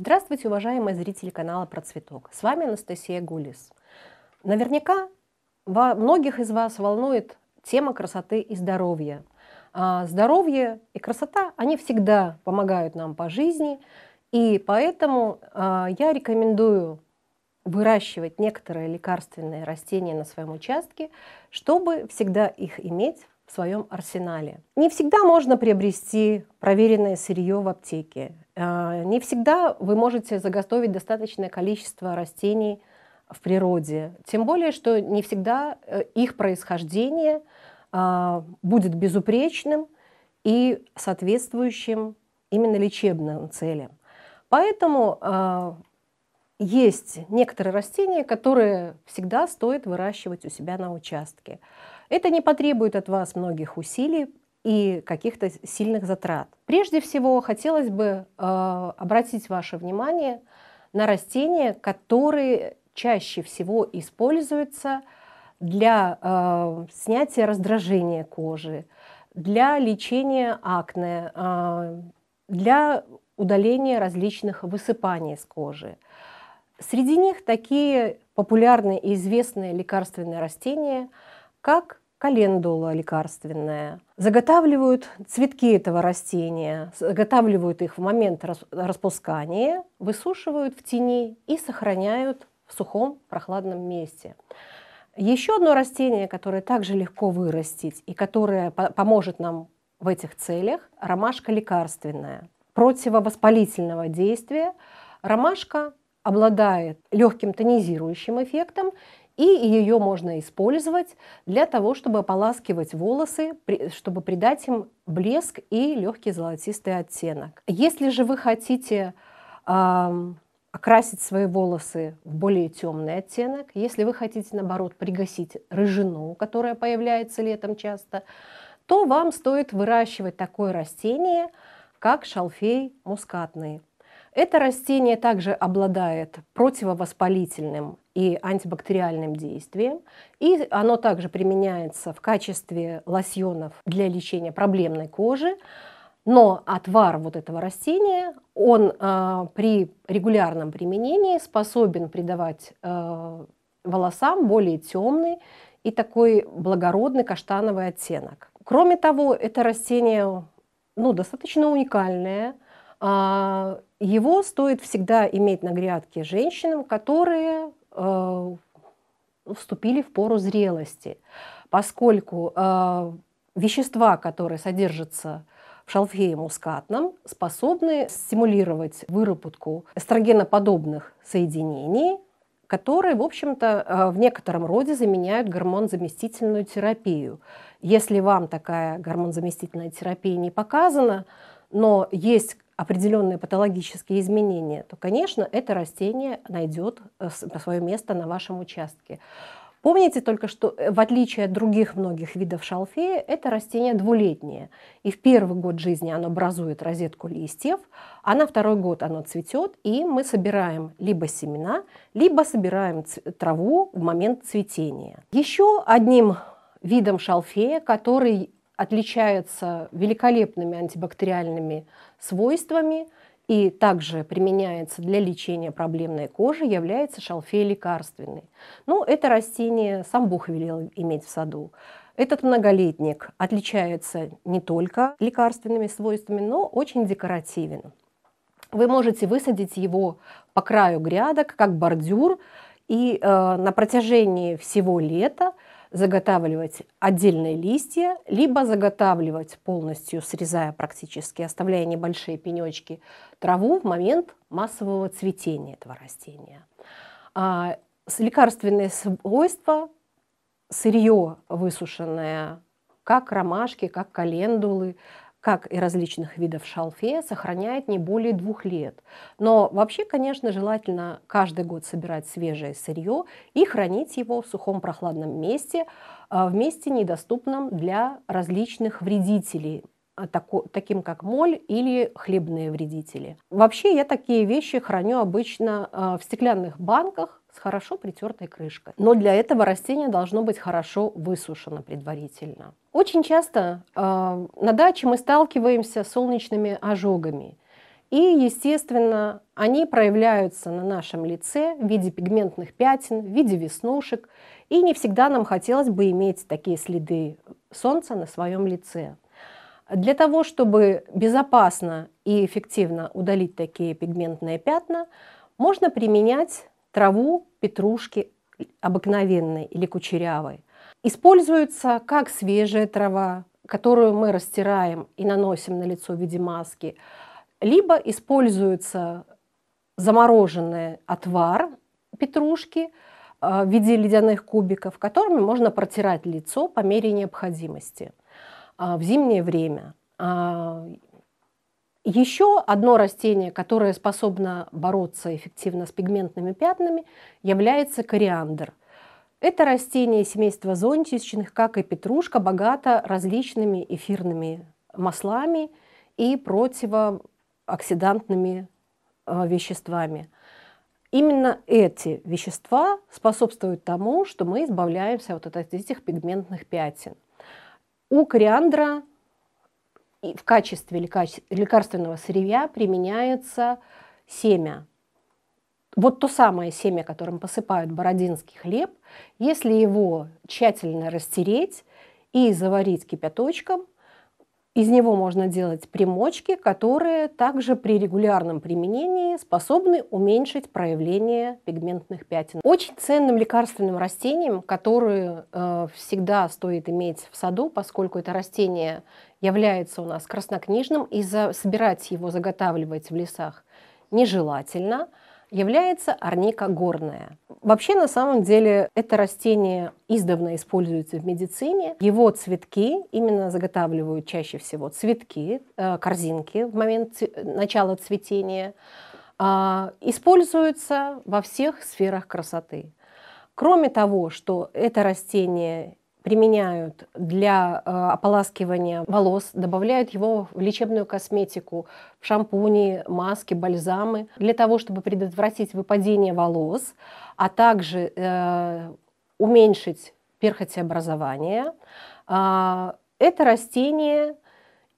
Здравствуйте, уважаемые зрители канала Про Цветок. С вами Анастасия Гулис. Наверняка во многих из вас волнует тема красоты и здоровья. А здоровье и красота, они всегда помогают нам по жизни, и поэтому а, я рекомендую выращивать некоторые лекарственные растения на своем участке, чтобы всегда их иметь в своем арсенале. Не всегда можно приобрести проверенное сырье в аптеке. А, не всегда вы можете заготовить достаточное количество растений в природе, тем более, что не всегда э, их происхождение а, будет безупречным и соответствующим именно лечебным целям. Поэтому а, есть некоторые растения, которые всегда стоит выращивать у себя на участке. Это не потребует от вас многих усилий, и каких-то сильных затрат. Прежде всего, хотелось бы э, обратить ваше внимание на растения, которые чаще всего используются для э, снятия раздражения кожи, для лечения акне, э, для удаления различных высыпаний с кожи. Среди них такие популярные и известные лекарственные растения, как календула лекарственная – Заготавливают цветки этого растения, заготавливают их в момент распускания, высушивают в тени и сохраняют в сухом прохладном месте. Еще одно растение, которое также легко вырастить и которое поможет нам в этих целях, ромашка лекарственная, противовоспалительного действия. Ромашка обладает легким тонизирующим эффектом и ее можно использовать для того, чтобы ополаскивать волосы, чтобы придать им блеск и легкий золотистый оттенок. Если же вы хотите окрасить свои волосы в более темный оттенок. Если вы хотите, наоборот, пригасить рыжину, которая появляется летом часто, то вам стоит выращивать такое растение, как шалфей мускатный. Это растение также обладает противовоспалительным и антибактериальным действием, и оно также применяется в качестве лосьонов для лечения проблемной кожи. Но отвар вот этого растения, он э, при регулярном применении способен придавать э, волосам более темный и такой благородный каштановый оттенок. Кроме того, это растение ну, достаточно уникальное – а, его стоит всегда иметь на грядке женщинам, которые а, вступили в пору зрелости, поскольку а, вещества, которые содержатся в шалфее мускатном, способны стимулировать выработку эстрогеноподобных соединений, которые, в общем-то, в некотором роде заменяют гормонзаместительную терапию. Если вам такая гормонзаместительная терапия не показана, но есть определенные патологические изменения, то, конечно, это растение найдет э, свое место на вашем участке. Помните только, что э, в отличие от других многих видов шалфея, это растение двулетнее. И в первый год жизни оно образует розетку листьев, а на второй год оно цветет, и мы собираем либо семена, либо собираем траву в момент цветения. Еще одним видом шалфея, который отличается великолепными антибактериальными свойствами и также применяется для лечения проблемной кожи, является шалфей лекарственный. Ну, это растение сам Бог велел иметь в саду. Этот многолетник отличается не только лекарственными свойствами, но очень декоративен. Вы можете высадить его по краю грядок, как бордюр, и э, на протяжении всего лета – заготавливать отдельные листья, либо заготавливать полностью, срезая практически, оставляя небольшие пенечки траву в момент массового цветения этого растения. А лекарственные свойства, сырье высушенное, как ромашки, как календулы, как и различных видов шалфея, сохраняет не более двух лет. Но вообще, конечно, желательно каждый год собирать свежее сырье и хранить его в сухом прохладном месте, а, в месте, недоступном для различных вредителей, а, таким как моль или хлебные вредители. Вообще я такие вещи храню обычно а, в стеклянных банках, с хорошо притертой крышкой. Но для этого растение должно быть хорошо высушено предварительно. Очень часто э, на даче мы сталкиваемся с солнечными ожогами. И, естественно, они проявляются на нашем лице в виде пигментных пятен, в виде веснушек. И не всегда нам хотелось бы иметь такие следы солнца на своем лице. Для того, чтобы безопасно и эффективно удалить такие пигментные пятна, можно применять траву петрушки обыкновенной или кучерявой. Используется как свежая трава, которую мы растираем и наносим на лицо в виде маски, либо используется замороженный отвар петрушки э, в виде ледяных кубиков, которыми можно протирать лицо по мере необходимости э, в зимнее время. А, еще одно растение, которое способно бороться эффективно с пигментными пятнами, является кориандр. Это растение семейства зонтичных, как и петрушка, богато различными эфирными маслами и противооксидантными э, веществами. Именно эти вещества способствуют тому, что мы избавляемся вот от этих пигментных пятен. У кориандра и в качестве лекарственного сырья применяется семя. Вот то самое семя, которым посыпают бородинский хлеб, если его тщательно растереть и заварить кипяточком – из него можно делать примочки, которые также при регулярном применении способны уменьшить проявление пигментных пятен. Очень ценным лекарственным растением, которое э, всегда стоит иметь в саду, поскольку это растение является у нас краснокнижным, и за, собирать его, заготавливать в лесах нежелательно – является орника горная. Вообще, на самом деле, это растение издавна используется в медицине. Его цветки именно заготавливают чаще всего цветки, э, корзинки в момент начала цветения. А, используются во всех сферах красоты. Кроме того, что это растение применяют для э, ополаскивания волос, добавляют его в лечебную косметику, в шампуни, маски, бальзамы, для того, чтобы предотвратить выпадение волос, а также э, уменьшить перхотеобразование. Э, а, это растение –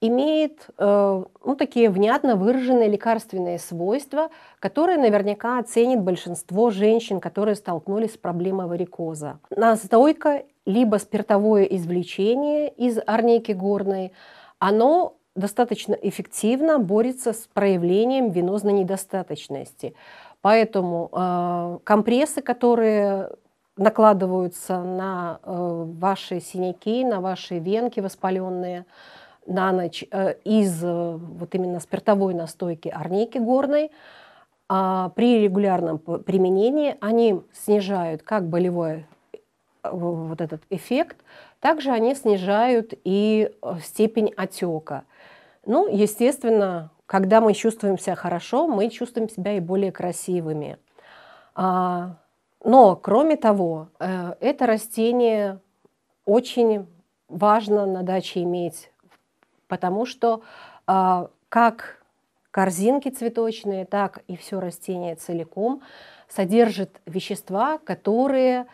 имеет э, ну, такие внятно выраженные лекарственные свойства, которые наверняка оценит большинство женщин, которые столкнулись с проблемой варикоза. Настойка либо спиртовое извлечение из орнейки горной, оно достаточно эффективно борется с проявлением венозной недостаточности. Поэтому э, компрессы, которые накладываются на э, ваши синяки, на ваши венки воспаленные, э, на ночь э, из э, вот именно спиртовой настойки арники горной. А при регулярном применении они снижают как болевой э, вот этот эффект, также они снижают и степень отека. Ну, естественно, когда мы чувствуем себя хорошо, мы чувствуем себя и более красивыми. А, но, кроме того, это растение очень важно на даче иметь потому что э, как корзинки цветочные, так и все растение целиком содержит вещества, которые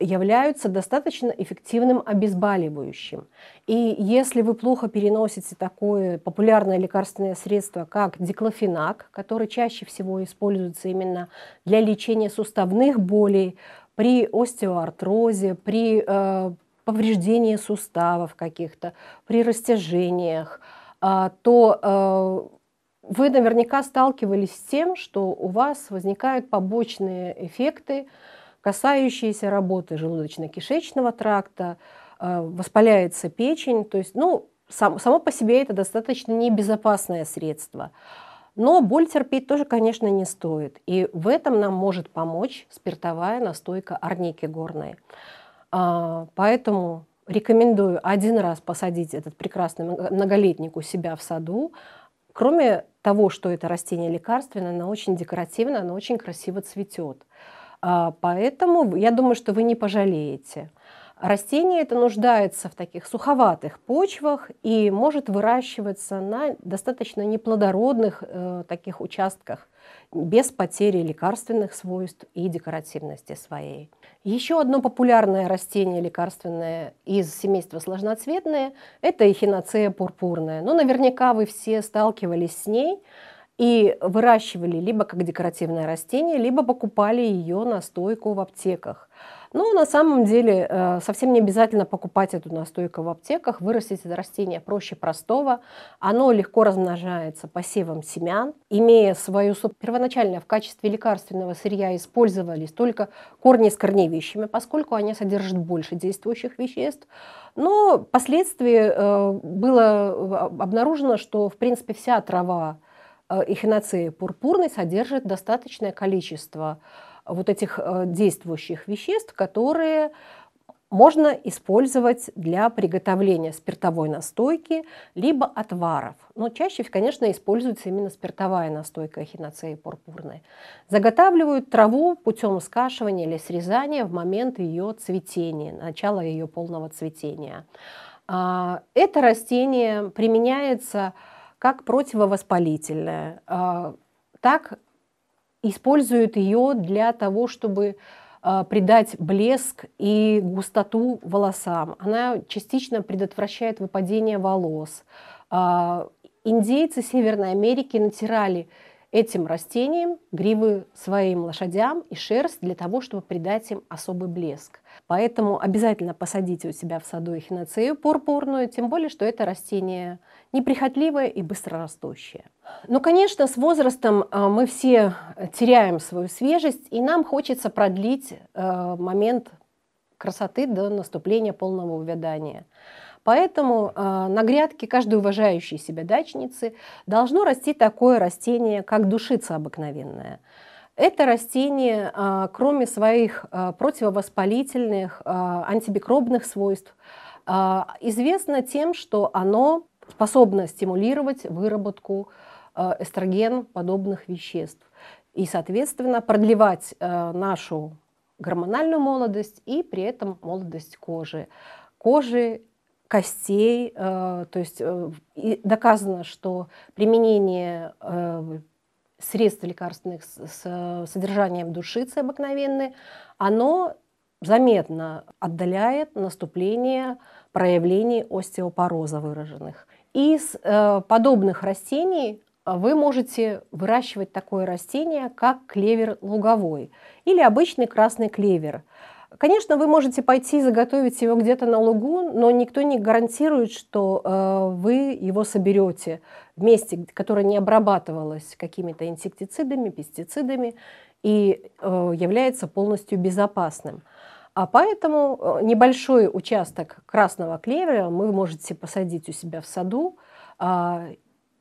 являются достаточно эффективным обезболивающим. И если вы плохо переносите такое популярное лекарственное средство, как диклофенак, который чаще всего используется именно для лечения суставных болей, при остеоартрозе, при э, повреждении суставов каких-то, при растяжениях, а, то а, вы наверняка сталкивались с тем, что у вас возникают побочные эффекты, касающиеся работы желудочно-кишечного тракта, а, воспаляется печень. То есть, ну, само по себе это достаточно небезопасное средство. Но боль терпеть тоже, конечно, не стоит. И в этом нам может помочь спиртовая настойка арники горной. А, поэтому рекомендую один раз посадить этот прекрасный многолетник у себя в саду. Кроме того, что это растение лекарственное, оно очень декоративно, оно очень красиво цветет. А, поэтому я думаю, что вы не пожалеете. Растение это нуждается в таких суховатых почвах и может выращиваться на достаточно неплодородных э, таких участках без потери лекарственных свойств и декоративности своей. Еще одно популярное растение лекарственное из семейства сложноцветные – это эхинацея пурпурная. Но наверняка вы все сталкивались с ней – и выращивали либо как декоративное растение, либо покупали ее настойку в аптеках. Но на самом деле э, совсем не обязательно покупать эту настойку в аптеках. Вырастить это растение проще простого. Оно легко размножается посевом семян. Имея свою... Первоначально в качестве лекарственного сырья использовались только корни с корневищами, поскольку они содержат больше действующих веществ. Но впоследствии э, было э, обнаружено, что в принципе вся трава Э, эхиноцеи пурпурной содержит достаточное количество э, вот этих э, действующих веществ, которые можно использовать для приготовления спиртовой настойки либо отваров. Но чаще, конечно, используется именно спиртовая настойка эхиноцеи пурпурной. Заготавливают траву путем скашивания или срезания в момент ее цветения, начала ее полного цветения. А, это растение применяется как противовоспалительная, так используют ее для того, чтобы а, придать блеск и густоту волосам. Она частично предотвращает выпадение волос. А, индейцы Северной Америки натирали этим растением гривы своим лошадям и шерсть для того, чтобы придать им особый блеск. Поэтому обязательно посадите у себя в саду эхинацею пурпурную, тем более, что это растение неприхотливая и быстрорастущая. Но, ну, конечно, с возрастом а, мы все теряем свою свежесть, и нам хочется продлить а, момент красоты до наступления полного увядания. Поэтому а, на грядке каждой уважающей себя дачницы должно расти такое растение, как душица обыкновенная. Это растение, кроме своих противовоспалительных, антимикробных свойств, известно тем, что оно способна стимулировать выработку э, эстроген подобных веществ и, соответственно, продлевать э, нашу гормональную молодость и при этом молодость кожи. Кожи костей, э, то есть доказано, что применение средств лекарственных с содержанием душицы обыкновенной, оно заметно отдаляет наступление проявлений остеопороза выраженных. Из э, подобных растений э, вы можете выращивать такое растение, как клевер луговой или обычный красный клевер. Конечно, вы можете пойти и заготовить его где-то на лугу, но никто не гарантирует, что э, вы его соберете в месте, которое не обрабатывалось какими-то инсектицидами, пестицидами и э, является полностью безопасным. А поэтому э, небольшой участок красного клевера вы можете посадить у себя в саду а,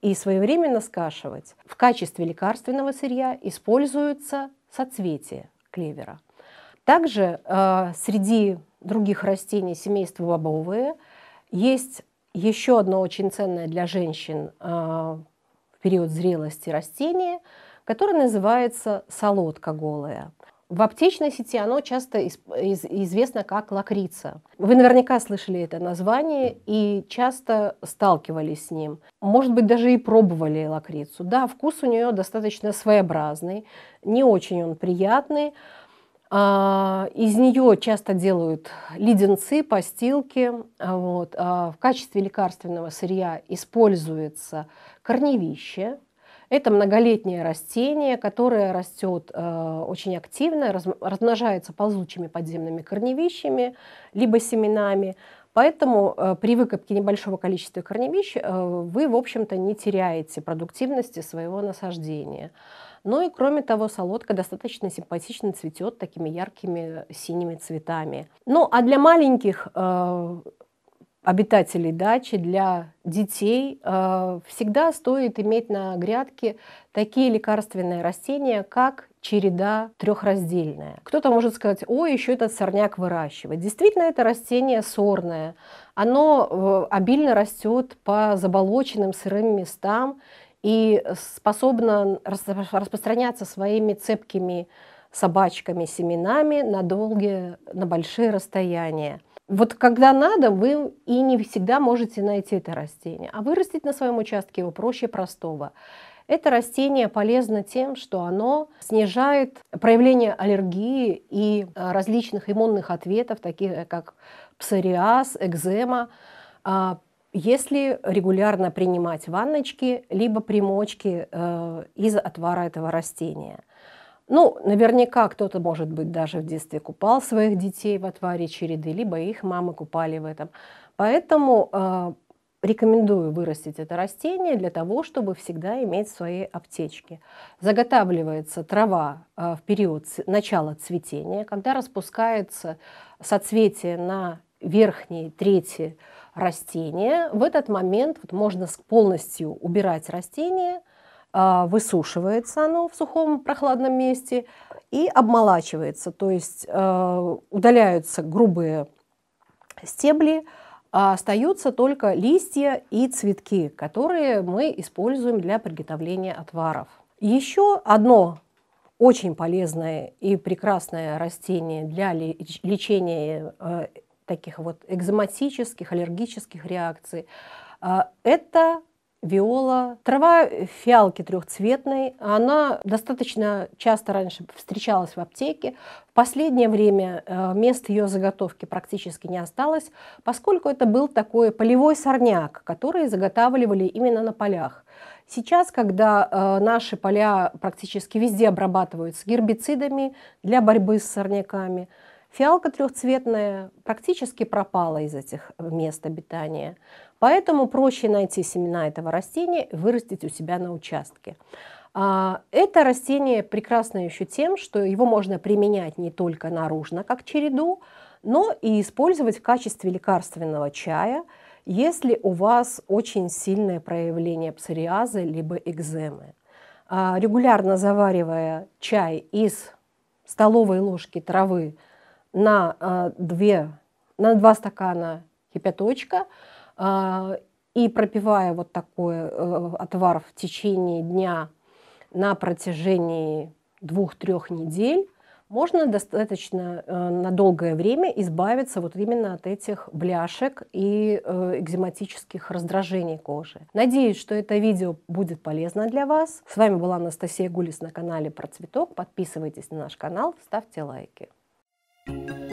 и своевременно скашивать. В качестве лекарственного сырья используются соцветия клевера. Также э, среди других растений семейства бобовые есть еще одно очень ценное для женщин э, в период зрелости растение, которое называется солодка голая. В аптечной сети оно часто из, из, известно как лакрица. Вы наверняка слышали это название и часто сталкивались с ним. Может быть, даже и пробовали лакрицу. Да, вкус у нее достаточно своеобразный, не очень он приятный. А, из нее часто делают леденцы, постилки. А, вот. А в качестве лекарственного сырья используется корневище, это многолетнее растение, которое растет э, очень активно, раз, размножается ползучими подземными корневищами, либо семенами. Поэтому э, при выкопке небольшого количества корневищ э, вы, в общем-то, не теряете продуктивности своего насаждения. Ну и кроме того, солодка достаточно симпатично цветет такими яркими синими цветами. Ну а для маленьких э, обитателей дачи, для детей, э, всегда стоит иметь на грядке такие лекарственные растения, как череда трехраздельная. Кто-то может сказать, о, еще этот сорняк выращивать. Действительно, это растение сорное. Оно э, обильно растет по заболоченным сырым местам и способно распространяться своими цепкими собачками, семенами на долгие, на большие расстояния. Вот когда надо, вы и не всегда можете найти это растение. А вырастить на своем участке его проще простого. Это растение полезно тем, что оно снижает проявление аллергии и а, различных иммунных ответов, таких э, как псориаз, экзема, а, если регулярно принимать ванночки либо примочки э, из отвара этого растения – ну, наверняка кто-то, может быть, даже в детстве купал своих детей в отваре череды, либо их мамы купали в этом. Поэтому э, рекомендую вырастить это растение для того, чтобы всегда иметь свои аптечки. Заготавливается трава э, в период начала цветения, когда распускается соцветие на верхней трети растения. В этот момент вот, можно полностью убирать растение – а, высушивается оно в сухом прохладном месте и обмолачивается, то есть а, удаляются грубые стебли, а остаются только листья и цветки, которые мы используем для приготовления отваров. Еще одно очень полезное и прекрасное растение для лечения а, таких вот экзоматических, аллергических реакций – это виола. Трава фиалки трехцветной, она достаточно часто раньше встречалась в аптеке. В последнее время э, мест ее заготовки практически не осталось, поскольку это был такой полевой сорняк, который заготавливали именно на полях. Сейчас, когда э, наши поля практически везде обрабатываются гербицидами для борьбы с сорняками, Фиалка трехцветная практически пропала из этих э, мест обитания. Поэтому проще найти семена этого растения и вырастить у себя на участке. А, это растение прекрасно еще тем, что его можно применять не только наружно, как череду, но и использовать в качестве лекарственного чая, если у вас очень сильное проявление псориаза либо экземы. А, регулярно заваривая чай из столовой ложки травы на, э, две на два стакана кипяточка э, и пропивая вот такой э, отвар в течение дня на протяжении двух-трех недель, можно достаточно на долгое время избавиться вот именно от этих бляшек и экзематических раздражений кожи. Надеюсь, что это видео будет полезно для вас. С вами была Анастасия Гулис на канале Про Цветок. Подписывайтесь на наш канал, ставьте лайки. Thank you.